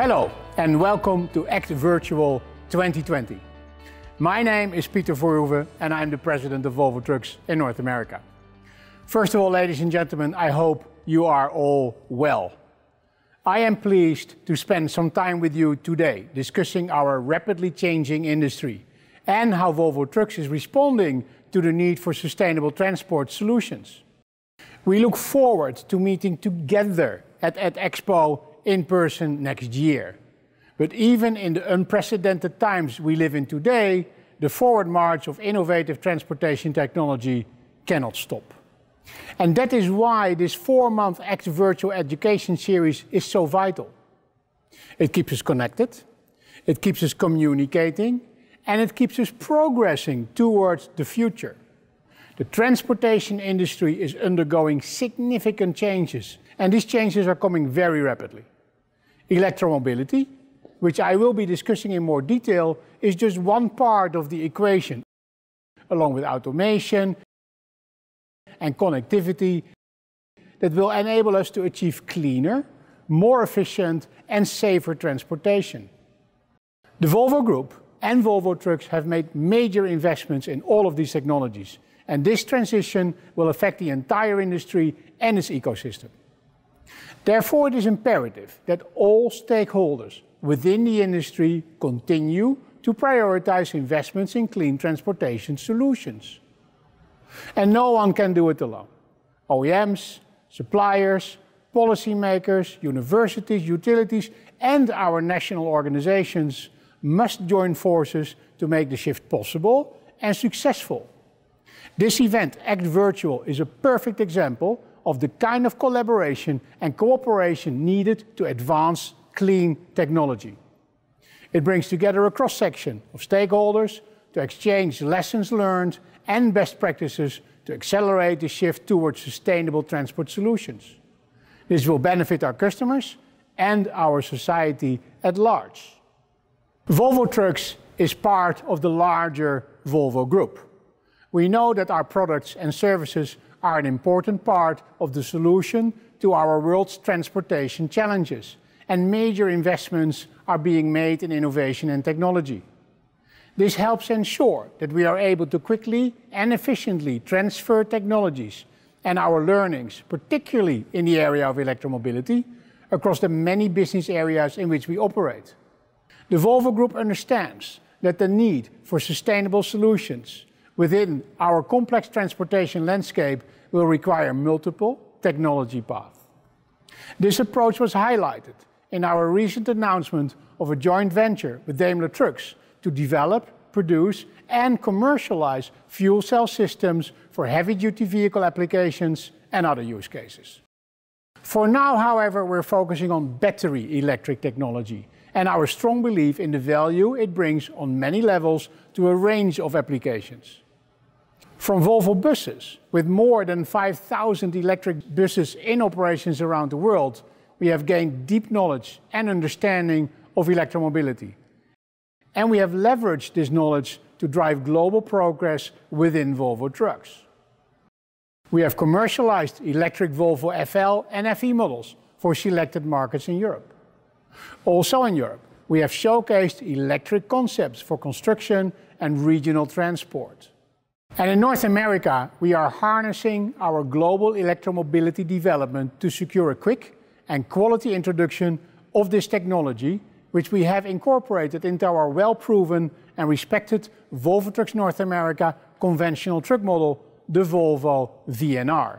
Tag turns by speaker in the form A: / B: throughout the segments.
A: Hello, and welcome to Act Virtual 2020. My name is Peter Voorhoeve, and I'm the president of Volvo Trucks in North America. First of all, ladies and gentlemen, I hope you are all well. I am pleased to spend some time with you today discussing our rapidly changing industry and how Volvo Trucks is responding to the need for sustainable transport solutions. We look forward to meeting together at, at Expo in person next year. But even in the unprecedented times we live in today, the forward march of innovative transportation technology cannot stop. And that is why this four month ACT Virtual Education series is so vital. It keeps us connected, it keeps us communicating, and it keeps us progressing towards the future. The transportation industry is undergoing significant changes, and these changes are coming very rapidly. Electromobility, which I will be discussing in more detail, is just one part of the equation, along with automation and connectivity, that will enable us to achieve cleaner, more efficient, and safer transportation. The Volvo Group and Volvo Trucks have made major investments in all of these technologies and this transition will affect the entire industry and its ecosystem. Therefore, it is imperative that all stakeholders within the industry continue to prioritize investments in clean transportation solutions. And no one can do it alone. OEMs, suppliers, policymakers, universities, utilities, and our national organizations must join forces to make the shift possible and successful. This event, Act Virtual, is a perfect example of the kind of collaboration and cooperation needed to advance clean technology. It brings together a cross section of stakeholders to exchange lessons learned and best practices to accelerate the shift towards sustainable transport solutions. This will benefit our customers and our society at large. Volvo Trucks is part of the larger Volvo Group. We know that our products and services are an important part of the solution to our world's transportation challenges, and major investments are being made in innovation and technology. This helps ensure that we are able to quickly and efficiently transfer technologies and our learnings, particularly in the area of electromobility, across the many business areas in which we operate. The Volvo Group understands that the need for sustainable solutions within our complex transportation landscape will require multiple technology paths. This approach was highlighted in our recent announcement of a joint venture with Daimler Trucks to develop, produce, and commercialize fuel cell systems for heavy-duty vehicle applications and other use cases. For now, however, we're focusing on battery electric technology, and our strong belief in the value it brings on many levels to a range of applications. From Volvo Buses, with more than 5,000 electric buses in operations around the world, we have gained deep knowledge and understanding of electromobility. And we have leveraged this knowledge to drive global progress within Volvo Trucks. We have commercialized electric Volvo FL and FE models for selected markets in Europe. Also in Europe, we have showcased electric concepts for construction and regional transport. And in North America, we are harnessing our global electromobility development to secure a quick and quality introduction of this technology, which we have incorporated into our well-proven and respected Volvo Trucks North America conventional truck model, the Volvo VNR.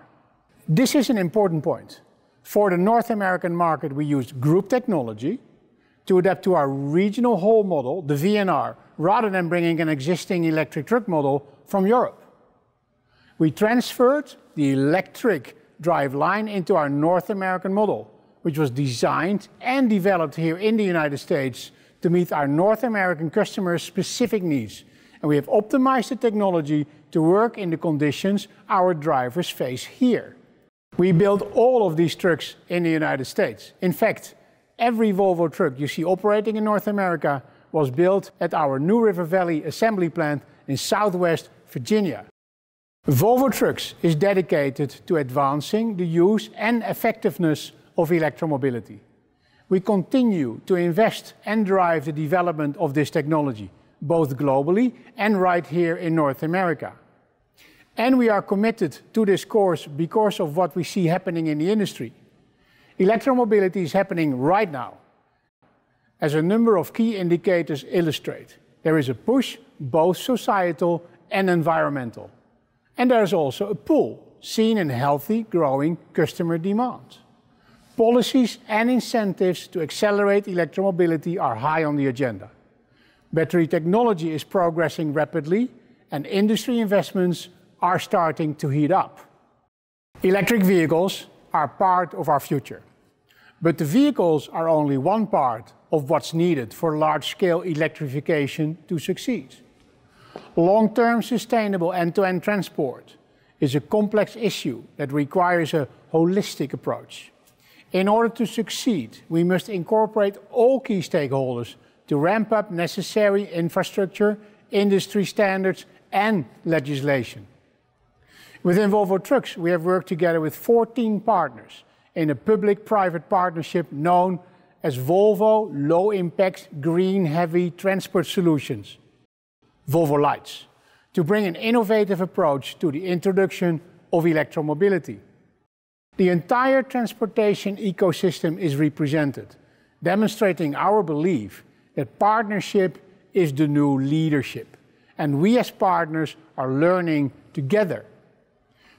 A: This is an important point for the North American market, we used group technology to adapt to our regional whole model, the VNR, rather than bringing an existing electric truck model from Europe. We transferred the electric drive line into our North American model, which was designed and developed here in the United States to meet our North American customers' specific needs. And we have optimized the technology to work in the conditions our drivers face here. We build all of these trucks in the United States. In fact, every Volvo truck you see operating in North America was built at our New River Valley assembly plant in southwest Virginia. Volvo Trucks is dedicated to advancing the use and effectiveness of electromobility. We continue to invest and drive the development of this technology, both globally and right here in North America and we are committed to this course because of what we see happening in the industry. Electromobility is happening right now, as a number of key indicators illustrate. There is a push, both societal and environmental, and there's also a pull, seen in healthy, growing customer demand. Policies and incentives to accelerate electromobility are high on the agenda. Battery technology is progressing rapidly, and industry investments are starting to heat up. Electric vehicles are part of our future. But the vehicles are only one part of what's needed for large scale electrification to succeed. Long term sustainable end to end transport is a complex issue that requires a holistic approach. In order to succeed, we must incorporate all key stakeholders to ramp up necessary infrastructure, industry standards, and legislation. Within Volvo Trucks, we have worked together with 14 partners in a public-private partnership known as Volvo Low Impact Green Heavy Transport Solutions, Volvo Lights, to bring an innovative approach to the introduction of electromobility. The entire transportation ecosystem is represented, demonstrating our belief that partnership is the new leadership. And we as partners are learning together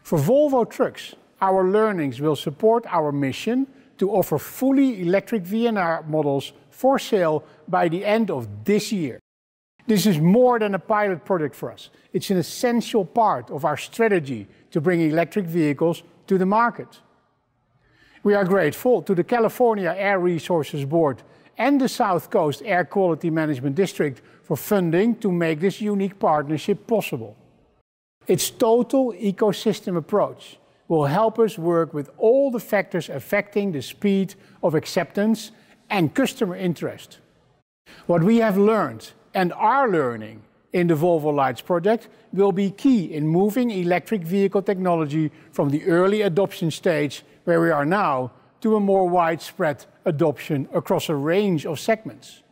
A: for Volvo Trucks, our learnings will support our mission to offer fully electric VNR models for sale by the end of this year. This is more than a pilot project for us. It's an essential part of our strategy to bring electric vehicles to the market. We are grateful to the California Air Resources Board and the South Coast Air Quality Management District for funding to make this unique partnership possible. Its total ecosystem approach will help us work with all the factors affecting the speed of acceptance and customer interest. What we have learned and are learning in the Volvo Lights project will be key in moving electric vehicle technology from the early adoption stage, where we are now, to a more widespread adoption across a range of segments.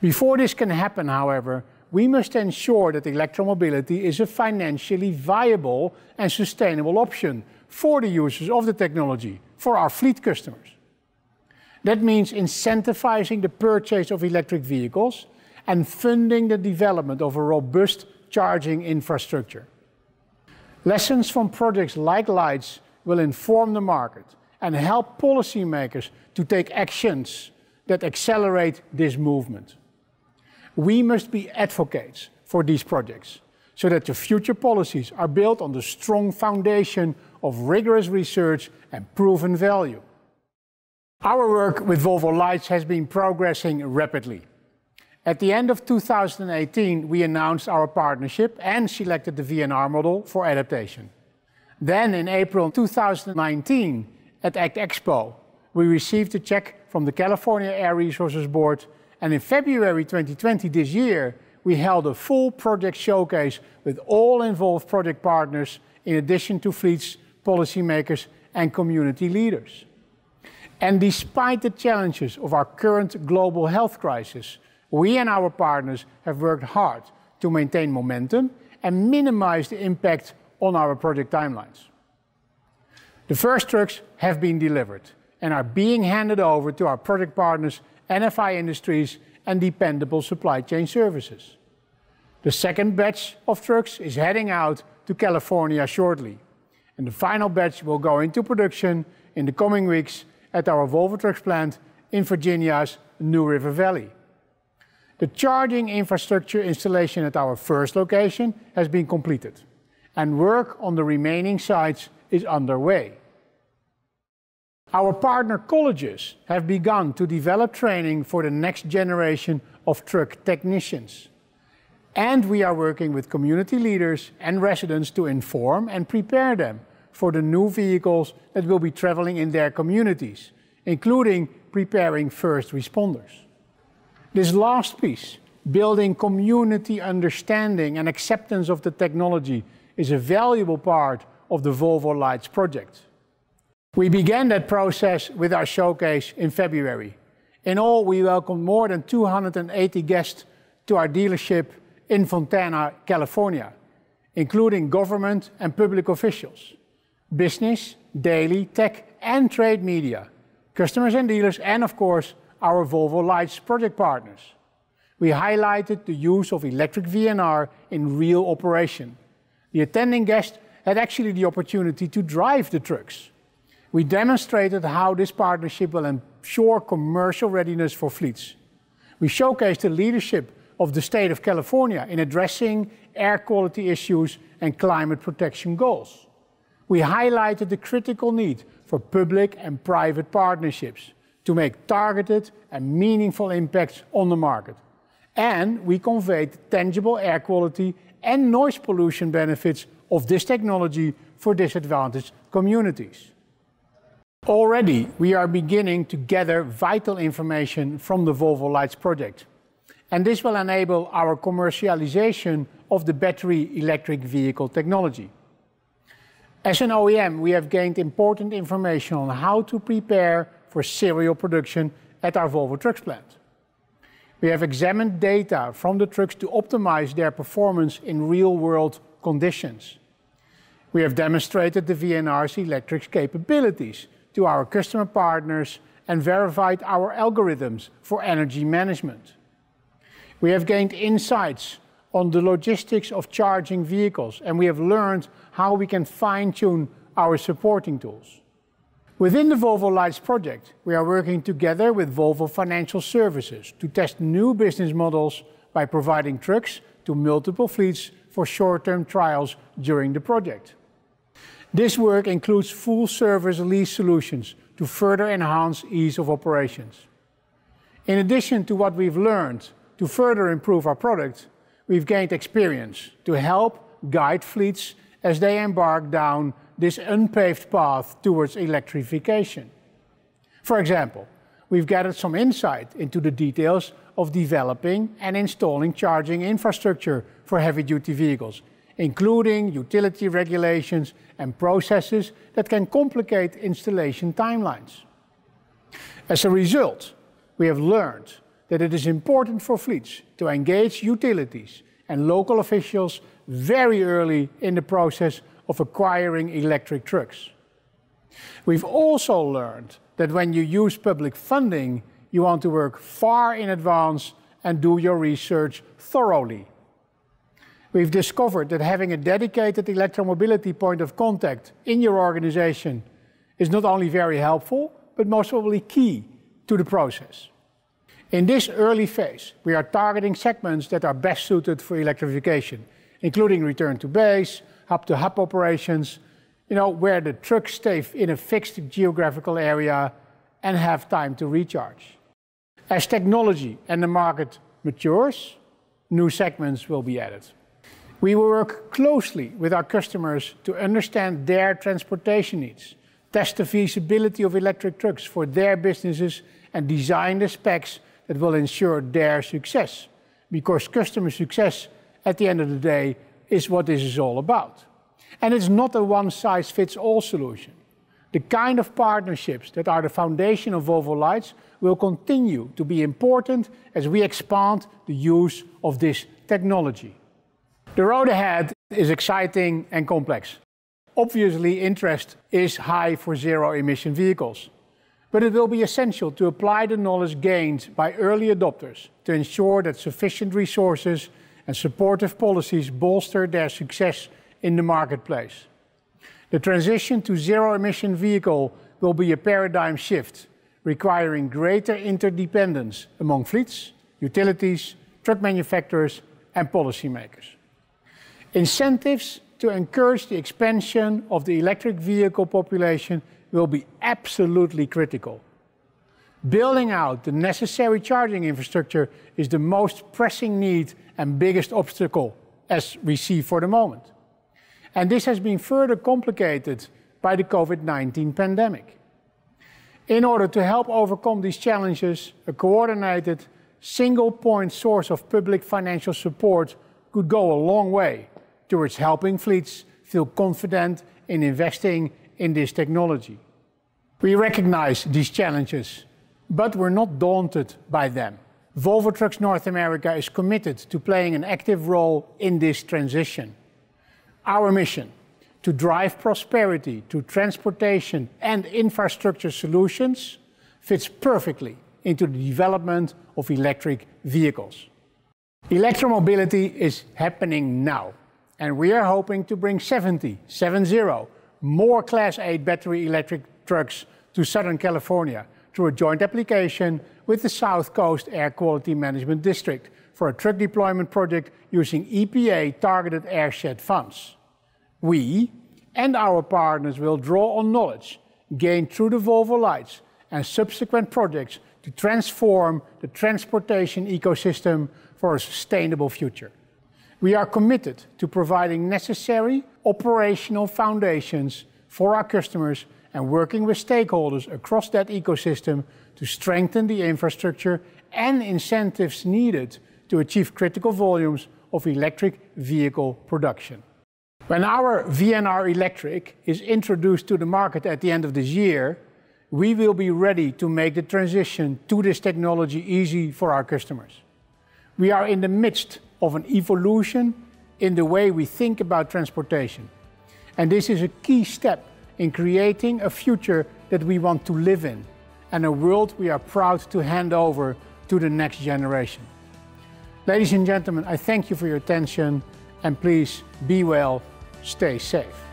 A: Before this can happen, however, we must ensure that electromobility is a financially viable and sustainable option for the users of the technology, for our fleet customers. That means incentivizing the purchase of electric vehicles and funding the development of a robust charging infrastructure. Lessons from projects like Lights will inform the market and help policymakers to take actions that accelerate this movement. We must be advocates for these projects so that the future policies are built on the strong foundation of rigorous research and proven value. Our work with Volvo Lights has been progressing rapidly. At the end of 2018, we announced our partnership and selected the VNR model for adaptation. Then in April 2019, at ACT Expo, we received a check from the California Air Resources Board and in February 2020, this year, we held a full project showcase with all involved project partners, in addition to fleets, policymakers, and community leaders. And despite the challenges of our current global health crisis, we and our partners have worked hard to maintain momentum and minimize the impact on our project timelines. The first trucks have been delivered and are being handed over to our project partners NFI Industries, and dependable supply chain services. The second batch of trucks is heading out to California shortly, and the final batch will go into production in the coming weeks at our Volvo Trucks plant in Virginia's New River Valley. The charging infrastructure installation at our first location has been completed, and work on the remaining sites is underway. Our partner colleges have begun to develop training for the next generation of truck technicians. And we are working with community leaders and residents to inform and prepare them for the new vehicles that will be traveling in their communities, including preparing first responders. This last piece, building community understanding and acceptance of the technology, is a valuable part of the Volvo Lights project. We began that process with our showcase in February. In all, we welcomed more than 280 guests to our dealership in Fontana, California, including government and public officials, business, daily, tech, and trade media, customers and dealers, and of course, our Volvo Lights project partners. We highlighted the use of electric VNR in real operation. The attending guests had actually the opportunity to drive the trucks we demonstrated how this partnership will ensure commercial readiness for fleets. We showcased the leadership of the state of California in addressing air quality issues and climate protection goals. We highlighted the critical need for public and private partnerships to make targeted and meaningful impacts on the market. And we conveyed tangible air quality and noise pollution benefits of this technology for disadvantaged communities. Already, we are beginning to gather vital information from the Volvo Lights project, and this will enable our commercialization of the battery electric vehicle technology. As an OEM, we have gained important information on how to prepare for serial production at our Volvo Trucks plant. We have examined data from the trucks to optimize their performance in real-world conditions. We have demonstrated the VNR's electric capabilities to our customer partners and verified our algorithms for energy management. We have gained insights on the logistics of charging vehicles, and we have learned how we can fine-tune our supporting tools. Within the Volvo Lights project, we are working together with Volvo Financial Services to test new business models by providing trucks to multiple fleets for short-term trials during the project. This work includes full-service lease solutions to further enhance ease of operations. In addition to what we've learned to further improve our product, we've gained experience to help guide fleets as they embark down this unpaved path towards electrification. For example, we've gathered some insight into the details of developing and installing charging infrastructure for heavy-duty vehicles including utility regulations and processes that can complicate installation timelines. As a result, we have learned that it is important for fleets to engage utilities and local officials very early in the process of acquiring electric trucks. We've also learned that when you use public funding, you want to work far in advance and do your research thoroughly we've discovered that having a dedicated electromobility point of contact in your organization is not only very helpful, but most probably key to the process. In this early phase, we are targeting segments that are best suited for electrification, including return to base, hub-to-hub -hub operations, you know, where the trucks stay in a fixed geographical area and have time to recharge. As technology and the market matures, new segments will be added. We will work closely with our customers to understand their transportation needs, test the feasibility of electric trucks for their businesses, and design the specs that will ensure their success. Because customer success, at the end of the day, is what this is all about. And it's not a one size fits all solution. The kind of partnerships that are the foundation of Volvo Lights will continue to be important as we expand the use of this technology. The road ahead is exciting and complex. Obviously, interest is high for zero emission vehicles, but it will be essential to apply the knowledge gained by early adopters to ensure that sufficient resources and supportive policies bolster their success in the marketplace. The transition to zero emission vehicle will be a paradigm shift, requiring greater interdependence among fleets, utilities, truck manufacturers, and policymakers. Incentives to encourage the expansion of the electric vehicle population will be absolutely critical. Building out the necessary charging infrastructure is the most pressing need and biggest obstacle as we see for the moment. And this has been further complicated by the COVID 19 pandemic. In order to help overcome these challenges, a coordinated, single point source of public financial support could go a long way towards helping fleets feel confident in investing in this technology. We recognize these challenges, but we're not daunted by them. Volvo Trucks North America is committed to playing an active role in this transition. Our mission to drive prosperity to transportation and infrastructure solutions fits perfectly into the development of electric vehicles. Electromobility is happening now and we are hoping to bring 70, 70, more Class 8 battery electric trucks to Southern California through a joint application with the South Coast Air Quality Management District for a truck deployment project using EPA targeted airshed funds. We and our partners will draw on knowledge gained through the Volvo Lights and subsequent projects to transform the transportation ecosystem for a sustainable future. We are committed to providing necessary operational foundations for our customers and working with stakeholders across that ecosystem to strengthen the infrastructure and incentives needed to achieve critical volumes of electric vehicle production. When our VNR Electric is introduced to the market at the end of this year, we will be ready to make the transition to this technology easy for our customers. We are in the midst of an evolution in the way we think about transportation. And this is a key step in creating a future that we want to live in and a world we are proud to hand over to the next generation. Ladies and gentlemen, I thank you for your attention and please be well, stay safe.